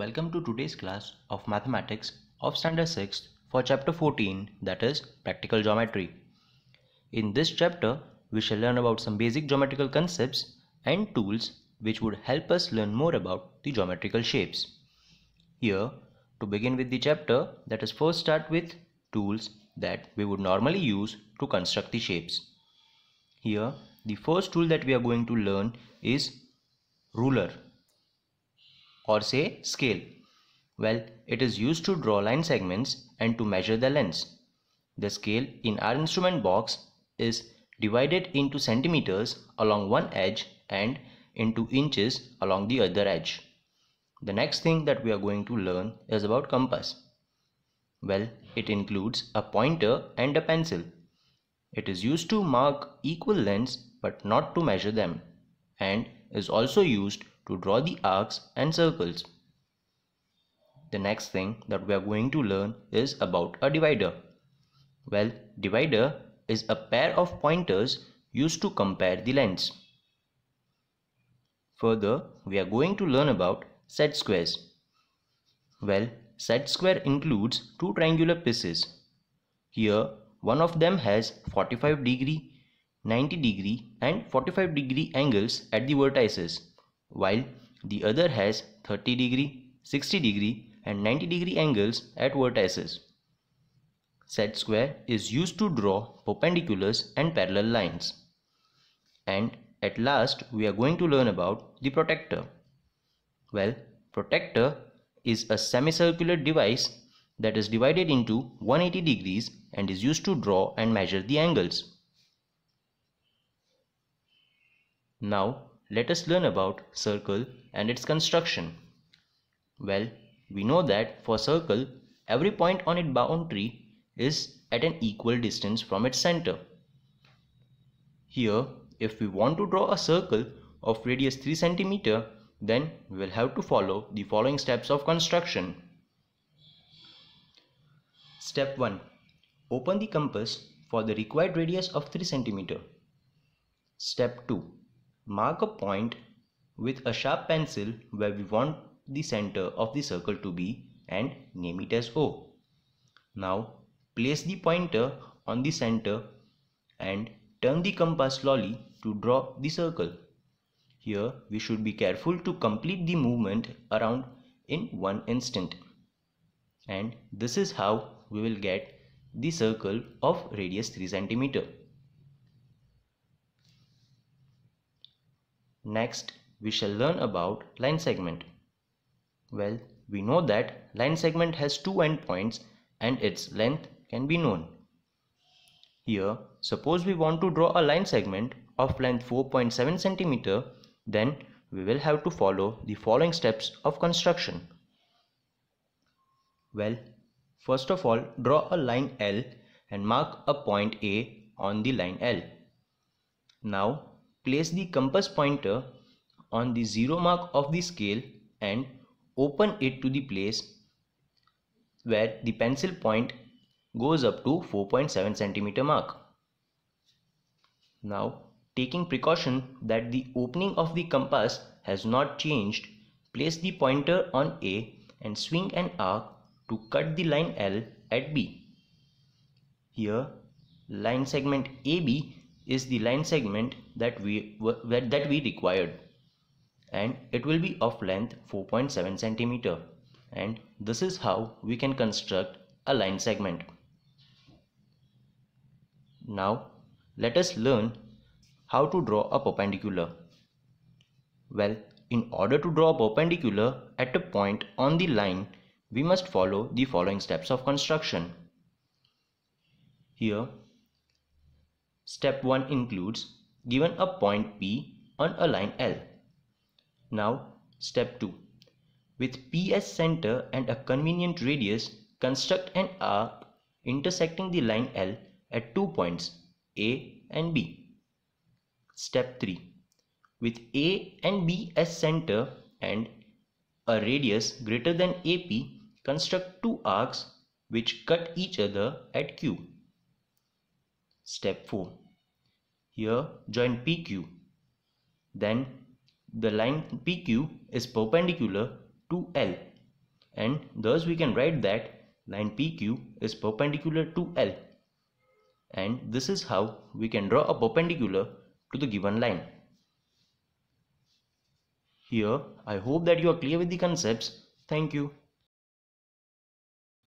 Welcome to today's class of Mathematics of Standard 6 for Chapter 14 that is Practical Geometry. In this chapter, we shall learn about some basic geometrical concepts and tools which would help us learn more about the geometrical shapes. Here, to begin with the chapter, let us first start with tools that we would normally use to construct the shapes. Here, the first tool that we are going to learn is ruler or say scale? Well, it is used to draw line segments and to measure the lengths. The scale in our instrument box is divided into centimeters along one edge and into inches along the other edge. The next thing that we are going to learn is about compass. Well, it includes a pointer and a pencil. It is used to mark equal lengths but not to measure them and is also used to draw the arcs and circles. The next thing that we are going to learn is about a divider. Well, divider is a pair of pointers used to compare the lengths. Further, we are going to learn about set squares. Well, set square includes two triangular pieces. Here, one of them has 45 degree, 90 degree and 45 degree angles at the vertices while the other has 30 degree, 60 degree and 90 degree angles at vertices. Set square is used to draw perpendiculars and parallel lines. And at last we are going to learn about the protector. Well, protector is a semicircular device that is divided into 180 degrees and is used to draw and measure the angles. Now let us learn about circle and its construction. Well, we know that for circle, every point on its boundary is at an equal distance from its center. Here, if we want to draw a circle of radius 3 cm, then we will have to follow the following steps of construction. Step 1. Open the compass for the required radius of 3 cm. Step 2. Mark a point with a sharp pencil where we want the center of the circle to be and name it as O. Now place the pointer on the center and turn the compass slowly to draw the circle. Here we should be careful to complete the movement around in one instant. And this is how we will get the circle of radius 3 centimeter. Next, we shall learn about line segment. Well, we know that line segment has two endpoints and its length can be known. Here, suppose we want to draw a line segment of length 4.7 cm, then we will have to follow the following steps of construction. Well, first of all, draw a line L and mark a point A on the line L. Now, place the compass pointer on the zero mark of the scale and open it to the place where the pencil point goes up to 4.7 cm mark. Now taking precaution that the opening of the compass has not changed, place the pointer on A and swing an arc to cut the line L at B. Here line segment AB is the line segment that we that we required and it will be of length 4.7 centimeter and this is how we can construct a line segment now let us learn how to draw a perpendicular well in order to draw a perpendicular at a point on the line we must follow the following steps of construction here Step 1 includes given a point P on a line L. Now, step 2. With P as center and a convenient radius, construct an arc intersecting the line L at two points A and B. Step 3. With A and B as center and a radius greater than AP, construct two arcs which cut each other at Q. Step 4. Here join PQ. Then the line PQ is perpendicular to L and thus we can write that line PQ is perpendicular to L and this is how we can draw a perpendicular to the given line. Here I hope that you are clear with the concepts. Thank you.